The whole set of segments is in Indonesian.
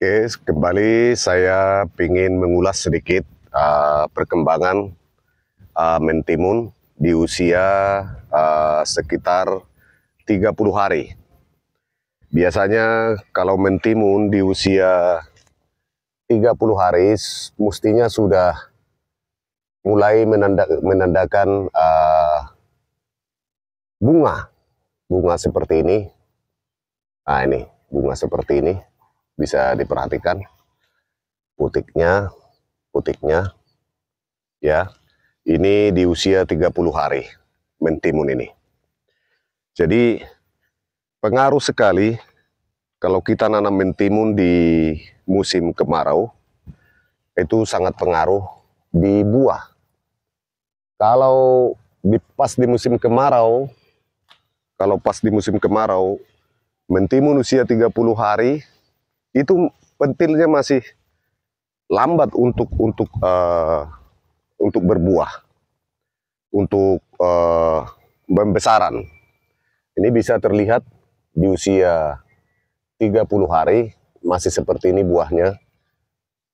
Oke, kembali saya ingin mengulas sedikit uh, perkembangan uh, mentimun di usia uh, sekitar 30 hari. Biasanya kalau mentimun di usia 30 hari mestinya sudah mulai menanda, menandakan uh, bunga. Bunga seperti ini. Nah, ini bunga seperti ini bisa diperhatikan putiknya putiknya ya ini di usia 30 hari mentimun ini jadi pengaruh sekali kalau kita nanam mentimun di musim kemarau itu sangat pengaruh di buah kalau di, pas di musim kemarau kalau pas di musim kemarau mentimun usia 30 hari itu pentilnya masih lambat untuk untuk uh, untuk berbuah, untuk uh, pembesaran. Ini bisa terlihat di usia 30 hari masih seperti ini buahnya.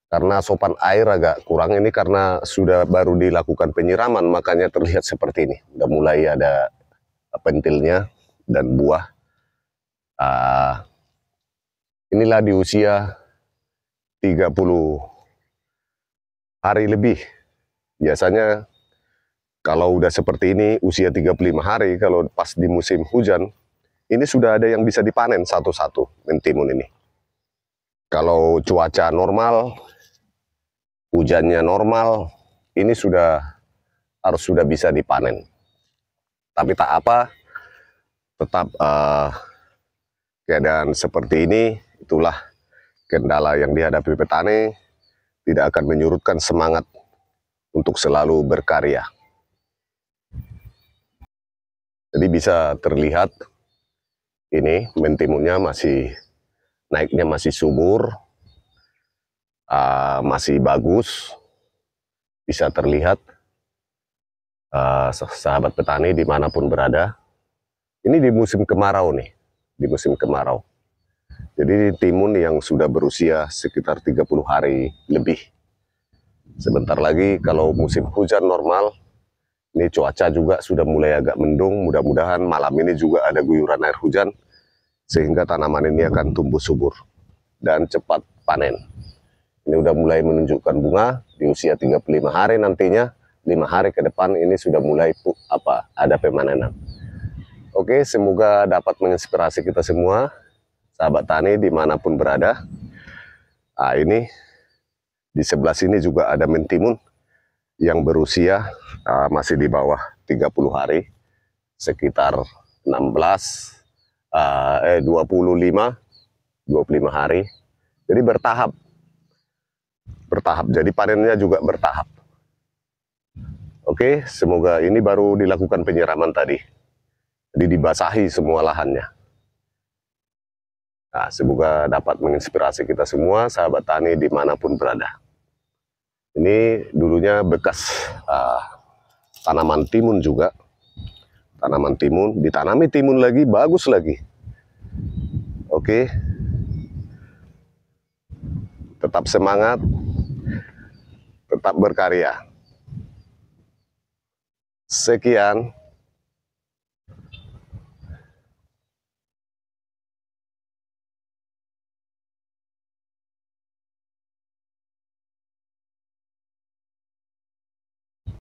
Karena sopan air agak kurang ini karena sudah baru dilakukan penyiraman makanya terlihat seperti ini. Udah mulai ada pentilnya dan buah. Uh, inilah di usia 30 hari lebih. Biasanya kalau udah seperti ini usia 35 hari kalau pas di musim hujan ini sudah ada yang bisa dipanen satu-satu mentimun ini. Kalau cuaca normal, hujannya normal, ini sudah harus sudah bisa dipanen. Tapi tak apa, tetap uh, keadaan seperti ini Itulah kendala yang dihadapi petani tidak akan menyurutkan semangat untuk selalu berkarya. Jadi bisa terlihat ini mentimunnya masih naiknya masih subur, uh, ah, masih bagus, bisa terlihat uh, sahabat petani dimanapun berada. Ini di musim kemarau nih, di musim kemarau. Jadi timun yang sudah berusia sekitar 30 hari lebih. Sebentar lagi kalau musim hujan normal, ini cuaca juga sudah mulai agak mendung, mudah-mudahan malam ini juga ada guyuran air hujan, sehingga tanaman ini akan tumbuh subur dan cepat panen. Ini sudah mulai menunjukkan bunga di usia 35 hari nantinya, 5 hari ke depan ini sudah mulai apa ada pemanenan. Oke, semoga dapat menginspirasi kita semua sahabat tani dimanapun berada. Nah, ini di sebelah sini juga ada mentimun yang berusia uh, masih di bawah 30 hari, sekitar 16, uh, ah, eh 25, 25 hari. Jadi bertahap, bertahap. Jadi panennya juga bertahap. Oke, semoga ini baru dilakukan penyiraman tadi. Jadi dibasahi semua lahannya. Nah, semoga dapat menginspirasi kita semua, sahabat tani dimanapun berada. Ini dulunya bekas uh, tanaman timun juga. Tanaman timun, ditanami timun lagi, bagus lagi. Oke. Okay. Tetap semangat, tetap berkarya. Sekian.